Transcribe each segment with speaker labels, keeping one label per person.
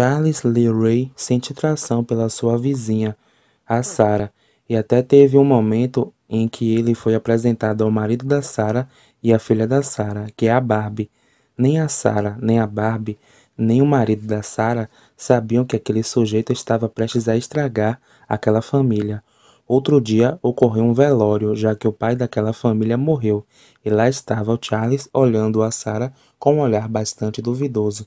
Speaker 1: Charles Ray sente atração pela sua vizinha, a Sarah, e até teve um momento em que ele foi apresentado ao marido da Sarah e à filha da Sarah, que é a Barbie. Nem a Sarah, nem a Barbie, nem o marido da Sarah sabiam que aquele sujeito estava prestes a estragar aquela família. Outro dia ocorreu um velório, já que o pai daquela família morreu, e lá estava o Charles olhando a Sarah com um olhar bastante duvidoso.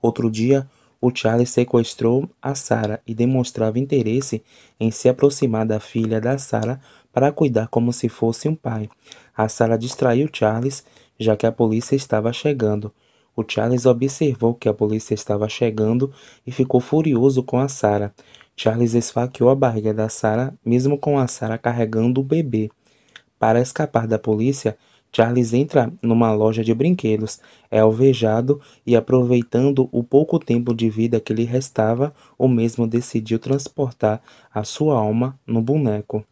Speaker 1: Outro dia, o Charles sequestrou a Sarah e demonstrava interesse em se aproximar da filha da Sarah para cuidar como se fosse um pai. A Sarah distraiu Charles, já que a polícia estava chegando. O Charles observou que a polícia estava chegando e ficou furioso com a Sarah. Charles esfaqueou a barriga da Sarah, mesmo com a Sarah carregando o bebê. Para escapar da polícia, Charles entra numa loja de brinquedos, é alvejado e, aproveitando o pouco tempo de vida que lhe restava, o mesmo decidiu transportar a sua alma no boneco.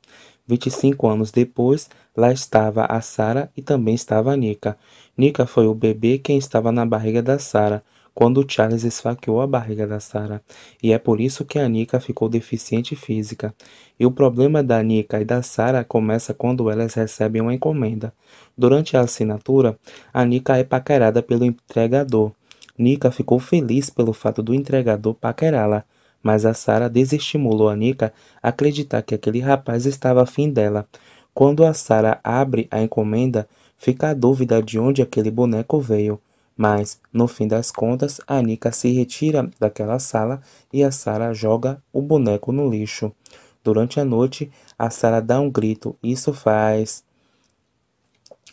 Speaker 1: 25 anos depois, lá estava a Sara e também estava a Nika. Nika foi o bebê quem estava na barriga da Sara, quando Charles esfaqueou a barriga da Sarah, e é por isso que a Nika ficou deficiente física. E o problema da Nika e da Sarah começa quando elas recebem uma encomenda. Durante a assinatura, a Nika é paquerada pelo entregador. Nika ficou feliz pelo fato do entregador paquerá-la, mas a Sarah desestimulou a Nika a acreditar que aquele rapaz estava afim dela. Quando a Sarah abre a encomenda, fica a dúvida de onde aquele boneco veio. Mas, no fim das contas, a Nika se retira daquela sala e a Sara joga o boneco no lixo. Durante a noite, a Sara dá um grito. Isso faz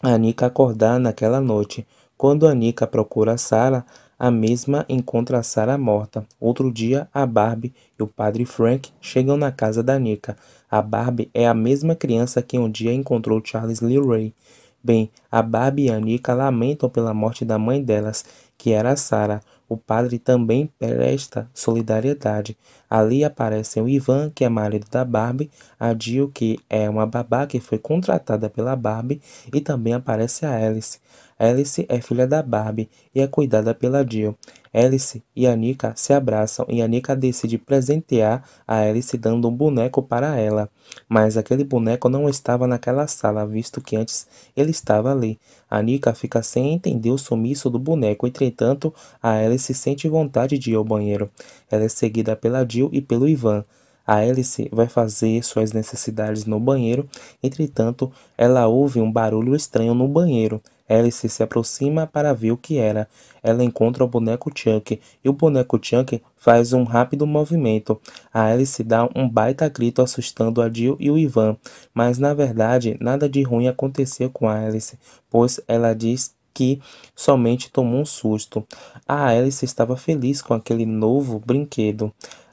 Speaker 1: a Nika acordar naquela noite. Quando a Nika procura a Sara, a mesma encontra a Sara morta. Outro dia, a Barbie e o padre Frank chegam na casa da Nika. A Barbie é a mesma criança que um dia encontrou Charles Ray. Bem, a Barbie e Anica lamentam pela morte da mãe delas, que era Sara. O padre também presta solidariedade. Ali aparecem o Ivan, que é marido da Barbie, a Jill, que é uma babá que foi contratada pela Barbie, e também aparece a Alice. Alice é filha da Barbie e é cuidada pela Jill. Alice e Anika se abraçam e Anika decide presentear a Alice dando um boneco para ela. Mas aquele boneco não estava naquela sala, visto que antes ele estava ali. Anika fica sem entender o sumiço do boneco, entretanto, a Alice sente vontade de ir ao banheiro. Ela é seguida pela Jill e pelo Ivan. A Alice vai fazer suas necessidades no banheiro, entretanto, ela ouve um barulho estranho no banheiro. Alice se aproxima para ver o que era. Ela encontra o boneco Chuck e o boneco Chuck faz um rápido movimento. A Alice dá um baita grito assustando a Jill e o Ivan, mas na verdade nada de ruim aconteceu com a Alice, pois ela diz que somente tomou um susto. A Alice estava feliz com aquele novo brinquedo.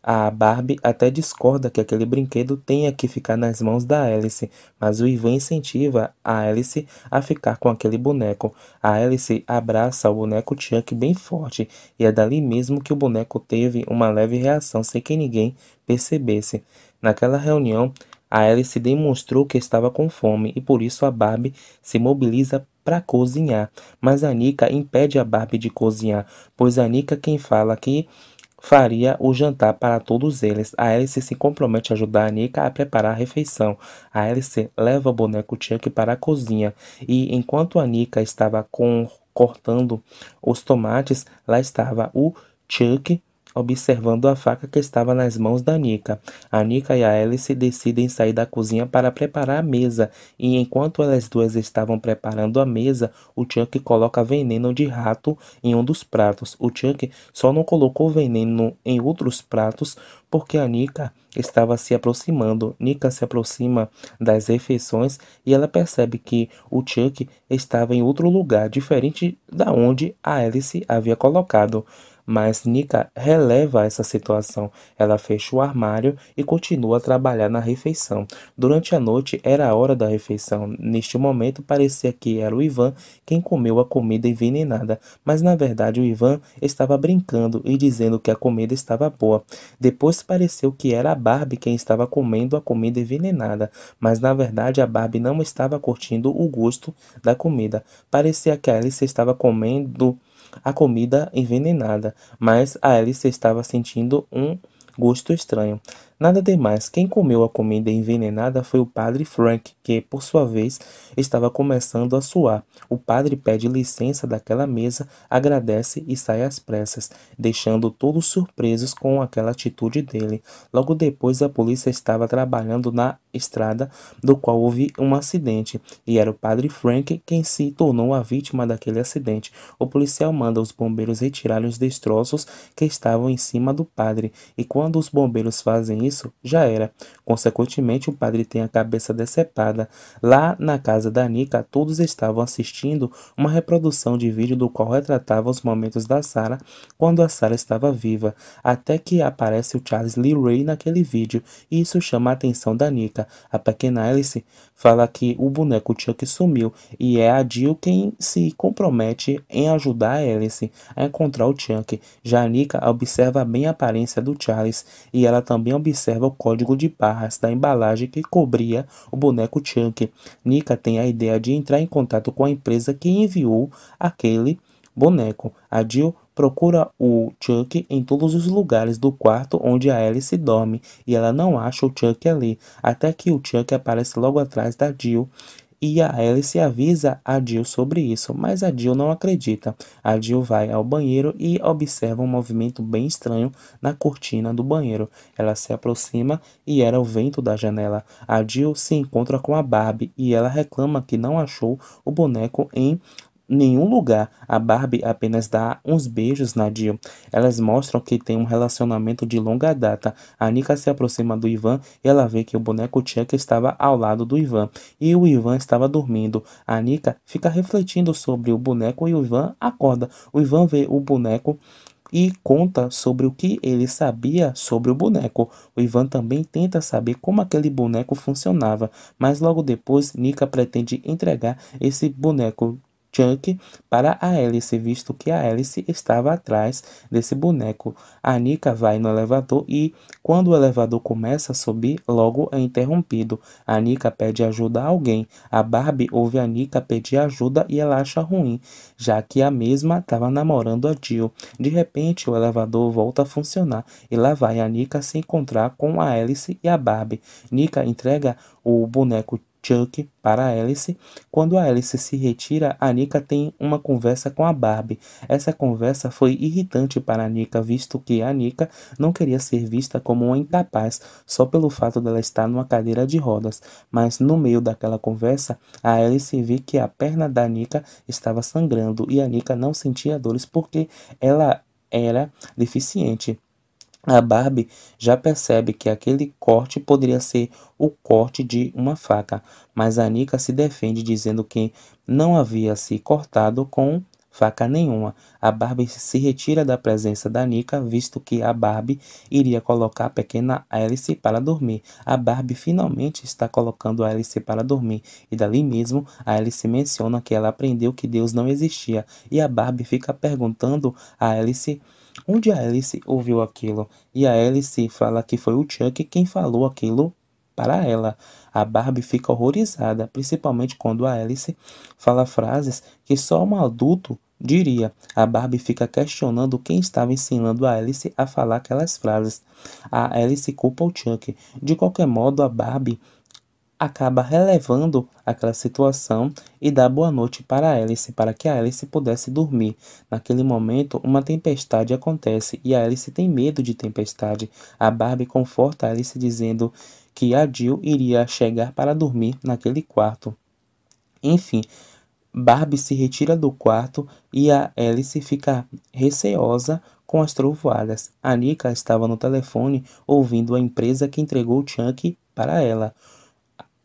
Speaker 1: A Barbie até discorda que aquele brinquedo tenha que ficar nas mãos da Alice, mas o Ivan incentiva a Alice a ficar com aquele boneco. A Alice abraça o boneco Chuck bem forte, e é dali mesmo que o boneco teve uma leve reação sem que ninguém percebesse. Naquela reunião, a Alice demonstrou que estava com fome e por isso a Barbie se mobiliza para cozinhar, mas a Nika impede a Barbie de cozinhar, pois a Nika quem fala que faria o jantar para todos eles. A Alice se compromete a ajudar a Nika a preparar a refeição. A Alice leva o boneco Chuck para a cozinha e, enquanto a Nika estava com, cortando os tomates, lá estava o Chuck observando a faca que estava nas mãos da Nika. A Nika e a Alice decidem sair da cozinha para preparar a mesa, e enquanto elas duas estavam preparando a mesa, o Chuck coloca veneno de rato em um dos pratos. O Chuck só não colocou veneno em outros pratos porque a Nika estava se aproximando. Nika se aproxima das refeições e ela percebe que o Chuck estava em outro lugar, diferente da onde a Alice havia colocado mas Nika releva essa situação. Ela fecha o armário e continua a trabalhar na refeição. Durante a noite era a hora da refeição. Neste momento parecia que era o Ivan quem comeu a comida envenenada, mas na verdade o Ivan estava brincando e dizendo que a comida estava boa. Depois pareceu que era a Barbie quem estava comendo a comida envenenada, mas na verdade a Barbie não estava curtindo o gosto da comida. Parecia que Alice estava comendo a comida envenenada, mas Alice estava sentindo um gosto estranho. Nada demais, quem comeu a comida envenenada foi o padre Frank, que, por sua vez, estava começando a suar. O padre pede licença daquela mesa, agradece e sai às pressas, deixando todos surpresos com aquela atitude dele. Logo depois, a polícia estava trabalhando na estrada, do qual houve um acidente, e era o padre Frank quem se tornou a vítima daquele acidente. O policial manda os bombeiros retirarem os destroços que estavam em cima do padre, e quando os bombeiros fazem isso já era. Consequentemente, o padre tem a cabeça decepada. Lá na casa da Nika, todos estavam assistindo uma reprodução de vídeo do qual retratava os momentos da Sarah quando a Sarah estava viva, até que aparece o Charles Lee Ray naquele vídeo, e isso chama a atenção da Nika. A pequena Alice fala que o boneco Chuck sumiu e é a Jill quem se compromete em ajudar a Alice a encontrar o Chuck. Já a Nica observa bem a aparência do Charles e ela também observa observa o código de barras da embalagem que cobria o boneco Chunk. Nika tem a ideia de entrar em contato com a empresa que enviou aquele boneco. A Jill procura o Chunk em todos os lugares do quarto onde a Alice dorme e ela não acha o Chunk ali, até que o Chunk aparece logo atrás da Jill e a Alice avisa a Jill sobre isso, mas a Jill não acredita. A Jill vai ao banheiro e observa um movimento bem estranho na cortina do banheiro. Ela se aproxima e era o vento da janela. A Jill se encontra com a Barbie e ela reclama que não achou o boneco em nenhum lugar. A Barbie apenas dá uns beijos na Jill. Elas mostram que tem um relacionamento de longa data. A Nika se aproxima do Ivan e ela vê que o boneco Chuck estava ao lado do Ivan e o Ivan estava dormindo. A Nika fica refletindo sobre o boneco e o Ivan acorda. O Ivan vê o boneco e conta sobre o que ele sabia sobre o boneco. O Ivan também tenta saber como aquele boneco funcionava, mas logo depois Nika pretende entregar esse boneco Chuck para a Alice, visto que a Alice estava atrás desse boneco. A Nika vai no elevador e, quando o elevador começa a subir, logo é interrompido. A Nika pede ajuda a alguém. A Barbie ouve a Nika pedir ajuda e ela acha ruim, já que a mesma estava namorando a Jill. De repente, o elevador volta a funcionar e lá vai a Nika se encontrar com a Alice e a Barbie. Nika entrega o boneco Chuck para Alice. Quando Alice se retira, a Nika tem uma conversa com a Barbie. Essa conversa foi irritante para Nika, visto que a Nika não queria ser vista como uma incapaz só pelo fato dela estar numa cadeira de rodas. Mas no meio daquela conversa, a Alice vê que a perna da Nika estava sangrando e a Nika não sentia dores porque ela era deficiente. A Barbie já percebe que aquele corte poderia ser o corte de uma faca, mas a Nika se defende dizendo que não havia se cortado com faca nenhuma. A Barbie se retira da presença da Nika, visto que a Barbie iria colocar a pequena Alice para dormir. A Barbie finalmente está colocando a Alice para dormir, e dali mesmo a Alice menciona que ela aprendeu que Deus não existia, e a Barbie fica perguntando a Alice Onde a Alice ouviu aquilo e a Alice fala que foi o Chuck quem falou aquilo para ela. A Barbie fica horrorizada, principalmente quando a Alice fala frases que só um adulto diria. A Barbie fica questionando quem estava ensinando a Alice a falar aquelas frases. A Alice culpa o Chuck. De qualquer modo, a Barbie acaba relevando aquela situação e dá boa noite para Alice, para que a Alice pudesse dormir. Naquele momento, uma tempestade acontece e a Alice tem medo de tempestade. A Barbie conforta a Alice dizendo que a Jill iria chegar para dormir naquele quarto. Enfim, Barbie se retira do quarto e a Alice fica receosa com as trovoadas. A Nika estava no telefone ouvindo a empresa que entregou o Chunk para ela.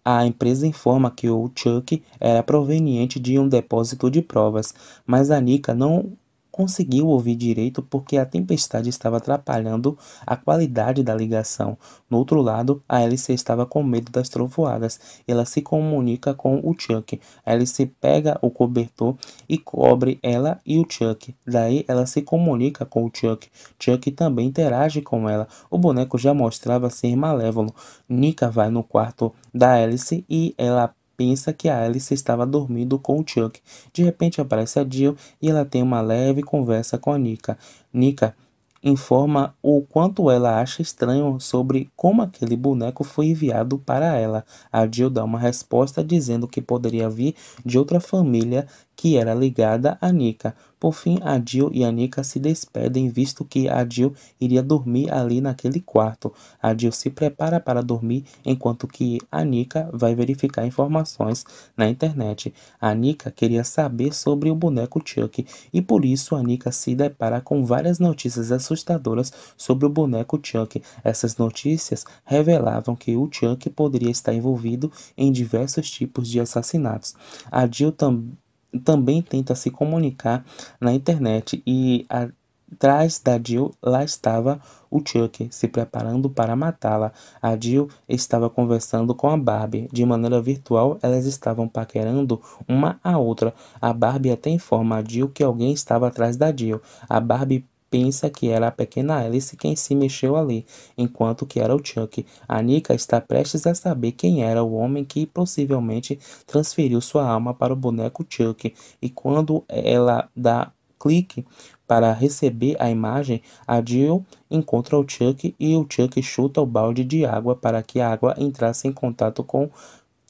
Speaker 1: A empresa informa que o Chuck era proveniente de um depósito de provas, mas a Nika não conseguiu ouvir direito porque a tempestade estava atrapalhando a qualidade da ligação. No outro lado, a Alice estava com medo das trovoadas. Ela se comunica com o Chuck. A Alice pega o cobertor e cobre ela e o Chuck. Daí ela se comunica com o Chuck. Chuck também interage com ela. O boneco já mostrava ser malévolo. Nika vai no quarto da Alice e ela pensa que a Alice estava dormindo com o Chuck. De repente aparece a Jill e ela tem uma leve conversa com a Nika. Nika informa o quanto ela acha estranho sobre como aquele boneco foi enviado para ela. A Jill dá uma resposta dizendo que poderia vir de outra família que era ligada a Nika. Por fim, a Jill e a Nika se despedem, visto que a Jill iria dormir ali naquele quarto. A Jill se prepara para dormir, enquanto que a Nika vai verificar informações na internet. A Nika queria saber sobre o boneco Chuck, e por isso a Nika se depara com várias notícias assustadoras sobre o boneco Chuck. Essas notícias revelavam que o Chuck poderia estar envolvido em diversos tipos de assassinatos. A Jill também também tenta se comunicar na internet e atrás da Jill lá estava o Chuck se preparando para matá-la. A Jill estava conversando com a Barbie. De maneira virtual, elas estavam paquerando uma a outra. A Barbie até informa a Jill que alguém estava atrás da Jill. A Barbie pensa que era a pequena Alice quem se mexeu ali, enquanto que era o Chuck. A Nika está prestes a saber quem era o homem que possivelmente transferiu sua alma para o boneco Chuck, e quando ela dá clique para receber a imagem, a Jill encontra o Chuck e o Chuck chuta o balde de água para que a água entrasse em contato com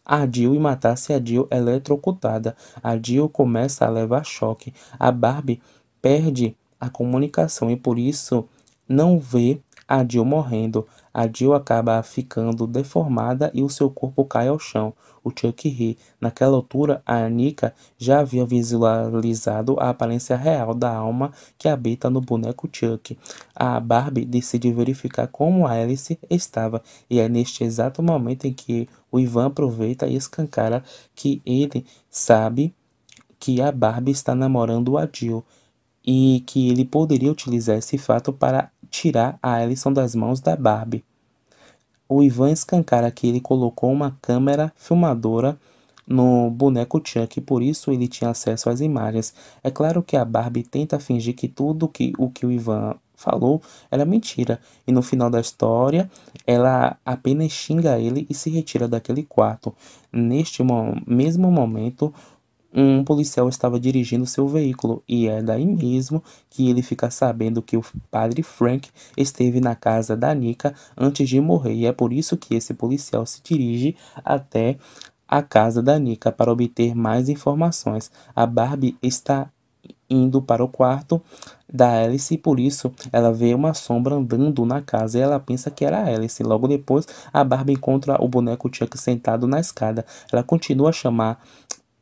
Speaker 1: a Jill e matasse a Jill eletrocutada. A Jill começa a levar choque. A Barbie perde a comunicação e por isso não vê a Jill morrendo. A Jill acaba ficando deformada e o seu corpo cai ao chão. O Chuck ri. Naquela altura, a Anika já havia visualizado a aparência real da alma que habita no boneco Chuck. A Barbie decide verificar como a Alice estava, e é neste exato momento em que o Ivan aproveita e escancara que ele sabe que a Barbie está namorando a Jill e que ele poderia utilizar esse fato para tirar a Alison das mãos da Barbie. O Ivan escancara que ele colocou uma câmera filmadora no boneco Chuck, por isso ele tinha acesso às imagens. É claro que a Barbie tenta fingir que tudo que, o que o Ivan falou era mentira, e no final da história ela apenas xinga ele e se retira daquele quarto. Neste mo mesmo momento, um policial estava dirigindo seu veículo e é daí mesmo que ele fica sabendo que o padre Frank esteve na casa da Nika antes de morrer e é por isso que esse policial se dirige até a casa da Nika para obter mais informações. A Barbie está indo para o quarto da Alice e por isso ela vê uma sombra andando na casa e ela pensa que era Alice. Logo depois, a Barbie encontra o boneco Chuck sentado na escada. Ela continua a chamar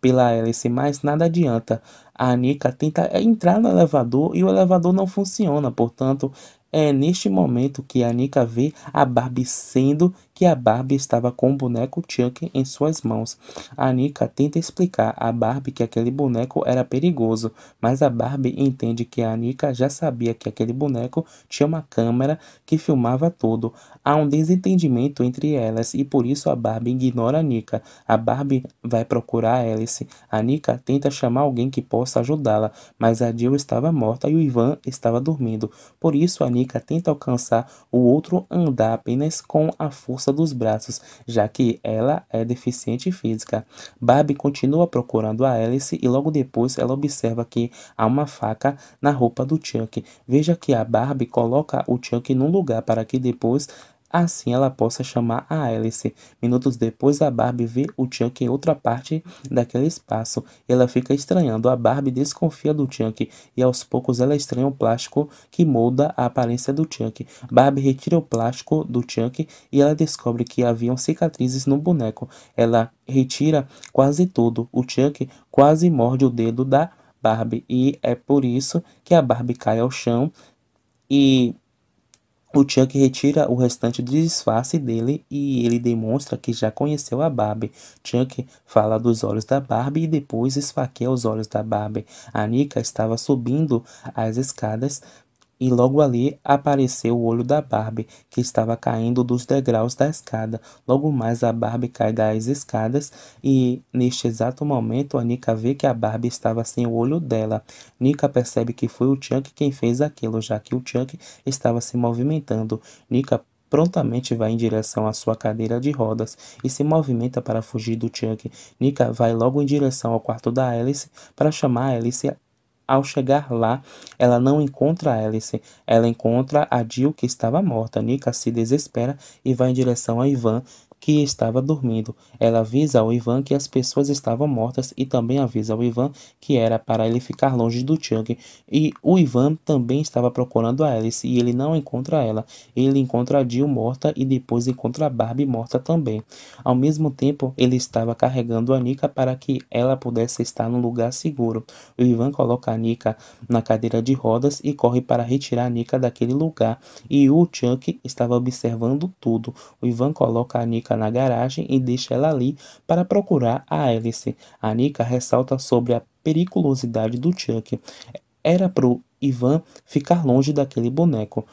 Speaker 1: pela hélice, mas nada adianta. A Anika tenta entrar no elevador e o elevador não funciona, portanto, é neste momento que a Anika vê a Barbie sendo que a Barbie estava com o boneco Chuck em suas mãos. A Nika tenta explicar a Barbie que aquele boneco era perigoso, mas a Barbie entende que a Nika já sabia que aquele boneco tinha uma câmera que filmava tudo. Há um desentendimento entre elas e por isso a Barbie ignora a Nika. A Barbie vai procurar a Alice. A Nika tenta chamar alguém que possa ajudá-la, mas a Jill estava morta e o Ivan estava dormindo. Por isso a Nika tenta alcançar o outro andar apenas com a força força dos braços, já que ela é deficiente física. Barbie continua procurando a Alice e logo depois ela observa que há uma faca na roupa do Chuck. Veja que a Barbie coloca o Chuck num lugar para que depois assim ela possa chamar a Alice. Minutos depois, a Barbie vê o Chunk em outra parte daquele espaço. Ela fica estranhando. A Barbie desconfia do Chunk e aos poucos ela estranha o plástico que molda a aparência do Chunk. Barbie retira o plástico do Chunk e ela descobre que haviam cicatrizes no boneco. Ela retira quase tudo. O Chunk quase morde o dedo da Barbie e é por isso que a Barbie cai ao chão e o Chuck retira o restante do disfarce dele e ele demonstra que já conheceu a Barbie. Chuck fala dos olhos da Barbie e depois esfaqueia os olhos da Barbie. A Nika estava subindo as escadas e logo ali apareceu o olho da Barbie, que estava caindo dos degraus da escada. Logo mais a Barbie cai das escadas e, neste exato momento, a Nika vê que a Barbie estava sem o olho dela. Nika percebe que foi o Chuck quem fez aquilo, já que o Chuck estava se movimentando. Nika prontamente vai em direção à sua cadeira de rodas e se movimenta para fugir do Chuck. Nika vai logo em direção ao quarto da Alice para chamar Alice ao chegar lá, ela não encontra a Alice, ela encontra a Jill que estava morta. Nika se desespera e vai em direção a Ivan, que estava dormindo. Ela avisa ao Ivan que as pessoas estavam mortas e também avisa ao Ivan que era para ele ficar longe do Chuck. E o Ivan também estava procurando a Alice e ele não encontra ela. Ele encontra a Jill morta e depois encontra a Barbie morta também. Ao mesmo tempo, ele estava carregando a Nika para que ela pudesse estar num lugar seguro. O Ivan coloca a Nika na cadeira de rodas e corre para retirar a Nika daquele lugar. E o Chuck estava observando tudo. O Ivan coloca a Nika na garagem e deixa ela ali para procurar a A Nika ressalta sobre a periculosidade do Chuck. Era pro Ivan ficar longe daquele boneco.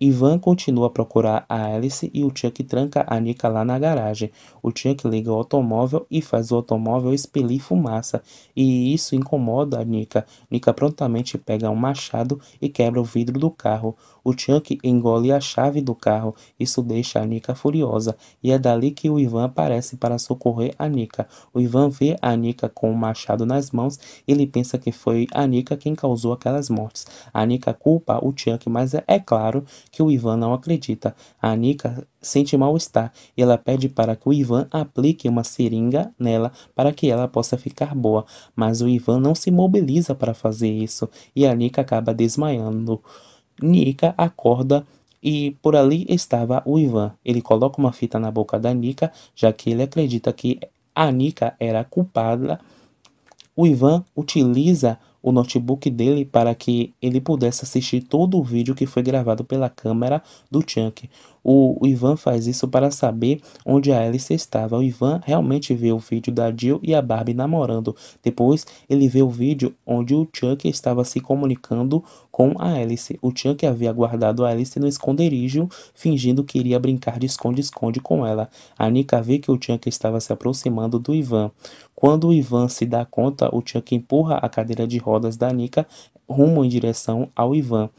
Speaker 1: Ivan continua a procurar a Alice e o Chuck tranca a Nika lá na garagem. O Chuck liga o automóvel e faz o automóvel expelir fumaça, e isso incomoda a Nika. Nika prontamente pega um machado e quebra o vidro do carro. O Chunk engole a chave do carro. Isso deixa a Nika furiosa e é dali que o Ivan aparece para socorrer a Nika. O Ivan vê a Nika com o um machado nas mãos. Ele pensa que foi a Nika quem causou aquelas mortes. A Nika culpa o Chunk, mas é, é claro que o Ivan não acredita. A Nika sente mal-estar e ela pede para que o Ivan aplique uma seringa nela para que ela possa ficar boa, mas o Ivan não se mobiliza para fazer isso e a Nika acaba desmaiando. Nika acorda e por ali estava o Ivan. Ele coloca uma fita na boca da Nika, já que ele acredita que a Nika era a culpada. O Ivan utiliza o notebook dele para que ele pudesse assistir todo o vídeo que foi gravado pela câmera do Chunk. O, o, Ivan faz isso para saber onde a Alice estava. O Ivan realmente vê o vídeo da Jill e a Barbie namorando. Depois, ele vê o vídeo onde o Chuck estava se comunicando com a Alice. O Chuck havia guardado a Alice no esconderijo, fingindo que iria brincar de esconde-esconde com ela. A Nika vê que o Chuck estava se aproximando do Ivan. Quando o Ivan se dá conta, o Chuck empurra a cadeira de rodas da Nika rumo em direção ao Ivan.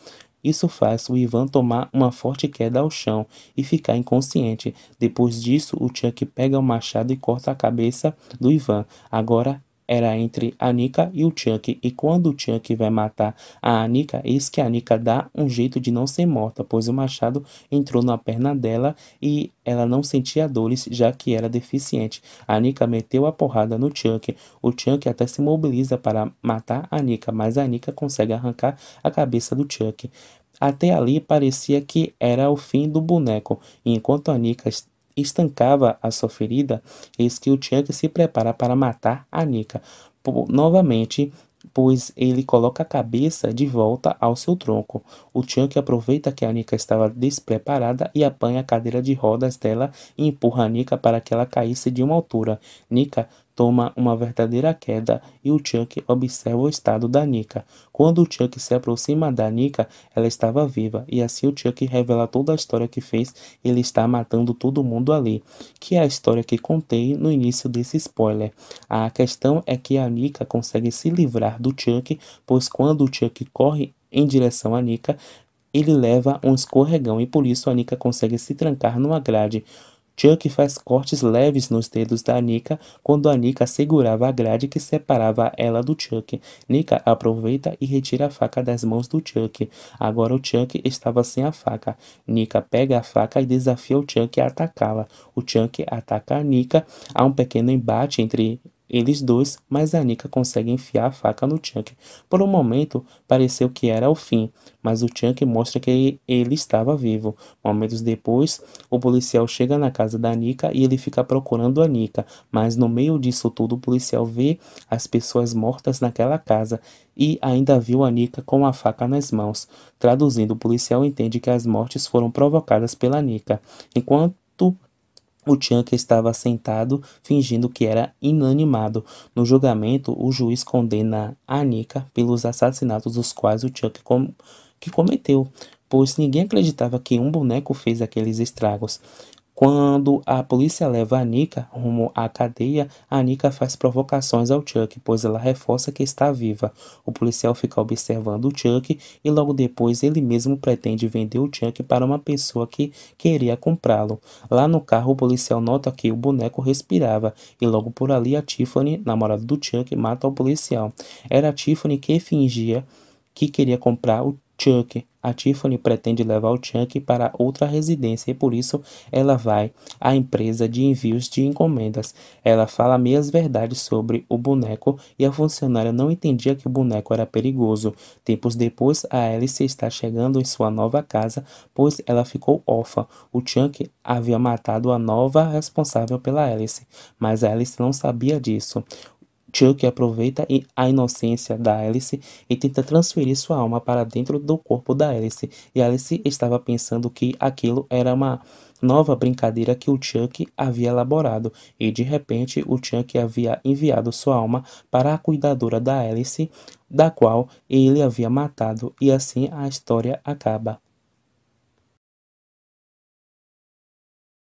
Speaker 1: Isso faz o Ivan tomar uma forte queda ao chão e ficar inconsciente. Depois disso, o Chuck pega o machado e corta a cabeça do Ivan. Agora era entre a Nika e o Chuck, e quando o Chuck vai matar a Anika, eis que a Anika dá um jeito de não ser morta, pois o machado entrou na perna dela e ela não sentia dores, já que era deficiente. A Anika meteu a porrada no Chuck. O Chuck até se mobiliza para matar a Anika, mas a Anika consegue arrancar a cabeça do Chuck. Até ali parecia que era o fim do boneco, enquanto a Nika estancava a sua ferida, eis que o Chuck se prepara para matar a Nika. novamente, pois ele coloca a cabeça de volta ao seu tronco. O Chunk aproveita que a Nika estava despreparada e apanha a cadeira de rodas dela e empurra a Nika para que ela caísse de uma altura. Nika toma uma verdadeira queda e o Chuck observa o estado da Nika. Quando o Chuck se aproxima da Nika, ela estava viva, e assim o Chuck revela toda a história que fez, ele está matando todo mundo ali, que é a história que contei no início desse spoiler. A questão é que a Nika consegue se livrar do Chuck, pois quando o Chuck corre em direção a Nika, ele leva um escorregão e por isso a Nika consegue se trancar numa grade. Chuck faz cortes leves nos dedos da Nika quando a Nika segurava a grade que separava ela do Chuck. Nika aproveita e retira a faca das mãos do Chuck. Agora o Chuck estava sem a faca. Nika pega a faca e desafia o Chuck a atacá-la. O Chuck ataca a Nika. Há um pequeno embate entre eles dois, mas a Nika consegue enfiar a faca no Chunk. Por um momento, pareceu que era o fim, mas o Chunk mostra que ele estava vivo. Momentos depois, o policial chega na casa da Nika e ele fica procurando a Nika. mas no meio disso tudo, o policial vê as pessoas mortas naquela casa e ainda viu a Nika com a faca nas mãos. Traduzindo, o policial entende que as mortes foram provocadas pela Nika. enquanto o Chanka estava sentado, fingindo que era inanimado. No julgamento, o juiz condena Anika pelos assassinatos dos quais o Chanka com que cometeu, pois ninguém acreditava que um boneco fez aqueles estragos. Quando a polícia leva a Nika rumo à cadeia, a Nika faz provocações ao Chuck, pois ela reforça que está viva. O policial fica observando o Chuck e logo depois ele mesmo pretende vender o Chuck para uma pessoa que queria comprá-lo. Lá no carro, o policial nota que o boneco respirava e logo por ali a Tiffany, namorada do Chuck, mata o policial. Era a Tiffany que fingia que queria comprar o Chuck. A Tiffany pretende levar o Chuck para outra residência e por isso ela vai à empresa de envios de encomendas. Ela fala meias verdades sobre o boneco e a funcionária não entendia que o boneco era perigoso. Tempos depois, a Alice está chegando em sua nova casa, pois ela ficou órfã. O Chuck havia matado a nova responsável pela Alice, mas a Alice não sabia disso. Chuck aproveita a inocência da Alice e tenta transferir sua alma para dentro do corpo da Alice, e Alice estava pensando que aquilo era uma nova brincadeira que o Chuck havia elaborado, e de repente o Chuck havia enviado sua alma para a cuidadora da Alice, da qual ele havia matado, e assim a história acaba.